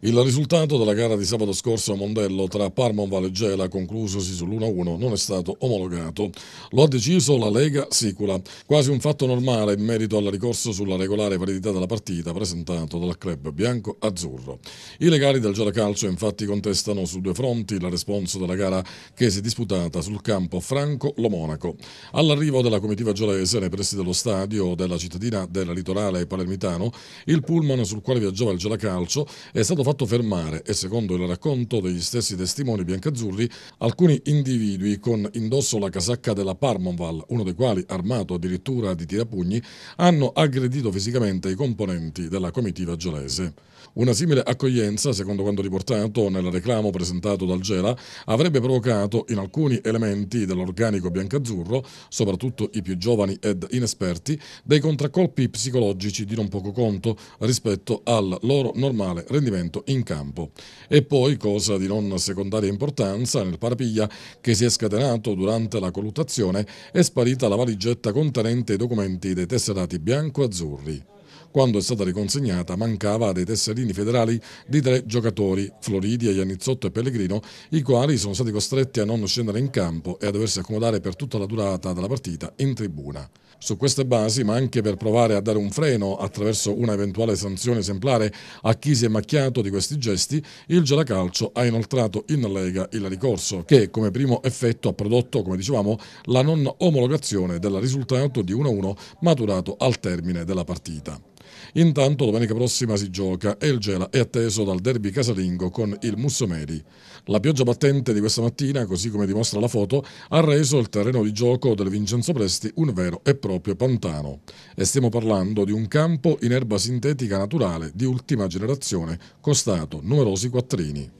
Il risultato della gara di sabato scorso a Mondello tra Parma e Gela, conclusosi sull'1-1, non è stato omologato. Lo ha deciso la Lega Sicula, quasi un fatto normale in merito al ricorso sulla regolare validità della partita presentato dal club bianco-azzurro. I legali del Gelacalcio infatti contestano su due fronti la responso della gara che si è disputata sul campo franco lomonaco All'arrivo della comitiva gelese nei pressi dello stadio della cittadina del litorale palermitano, il pullman sul quale viaggiava il Gelacalcio è stato fatto fermare e secondo il racconto degli stessi testimoni biancazzurri alcuni individui con indosso la casacca della Parmonval, uno dei quali armato addirittura di tirapugni, hanno aggredito fisicamente i componenti della comitiva gelese. Una simile accoglienza, secondo quanto riportato nel reclamo presentato dal Gela, avrebbe provocato in alcuni elementi dell'organico biancazzurro, soprattutto i più giovani ed inesperti, dei contraccolpi psicologici di non poco conto rispetto al loro normale rendimento appunto in campo. E poi, cosa di non secondaria importanza, nel parapiglia che si è scatenato durante la colluttazione è sparita la valigetta contenente i documenti dei tesserati bianco-azzurri. Quando è stata riconsegnata mancava dei tesserini federali di tre giocatori, Floridia, Iannizzotto e Pellegrino, i quali sono stati costretti a non scendere in campo e a doversi accomodare per tutta la durata della partita in tribuna. Su queste basi, ma anche per provare a dare un freno attraverso una eventuale sanzione esemplare a chi si è macchiato di questi gesti, il Gelacalcio ha inoltrato in Lega il ricorso che come primo effetto ha prodotto, come dicevamo, la non omologazione del risultato di 1-1 maturato al termine della partita. Intanto domenica prossima si gioca e il Gela è atteso dal derby casalingo con il Mussomeri. La pioggia battente di questa mattina, così come dimostra la foto, ha reso il terreno di gioco del Vincenzo Presti un vero e proprio pantano. E stiamo parlando di un campo in erba sintetica naturale di ultima generazione, costato numerosi quattrini.